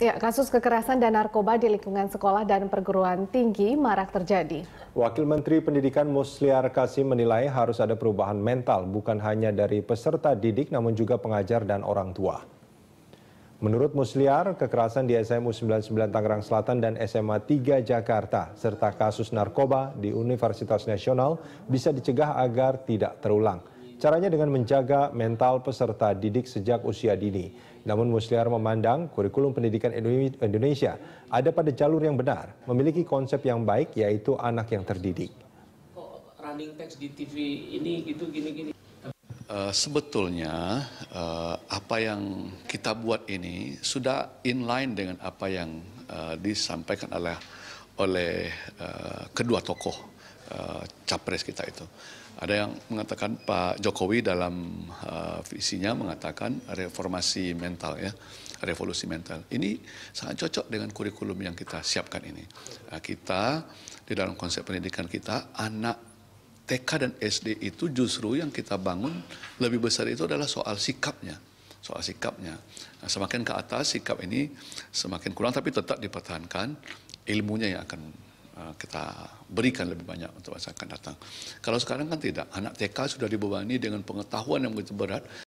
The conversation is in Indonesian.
Ya, kasus kekerasan dan narkoba di lingkungan sekolah dan perguruan tinggi marak terjadi. Wakil Menteri Pendidikan Musliar Kasim menilai harus ada perubahan mental bukan hanya dari peserta didik namun juga pengajar dan orang tua. Menurut Musliar, kekerasan di SMU 99 Tangerang Selatan dan SMA 3 Jakarta serta kasus narkoba di Universitas Nasional bisa dicegah agar tidak terulang caranya dengan menjaga mental peserta didik sejak usia dini. Namun Musliar memandang kurikulum pendidikan Indonesia ada pada jalur yang benar, memiliki konsep yang baik yaitu anak yang terdidik. running text di TV ini gitu gini-gini? Uh, sebetulnya uh, apa yang kita buat ini sudah inline dengan apa yang uh, disampaikan oleh oleh uh, kedua tokoh uh, capres kita itu. Ada yang mengatakan Pak Jokowi dalam uh, visinya mengatakan reformasi mental ya, revolusi mental. Ini sangat cocok dengan kurikulum yang kita siapkan ini. Uh, kita di dalam konsep pendidikan kita anak TK dan SD itu justru yang kita bangun lebih besar itu adalah soal sikapnya soal sikapnya. Nah, semakin ke atas sikap ini semakin kurang tapi tetap dipertahankan ilmunya yang akan Eh, kita berikan lebih banyak untuk masa akan datang. Kalau sekarang kan tidak, anak TK sudah dibebani dengan pengetahuan yang begitu berat,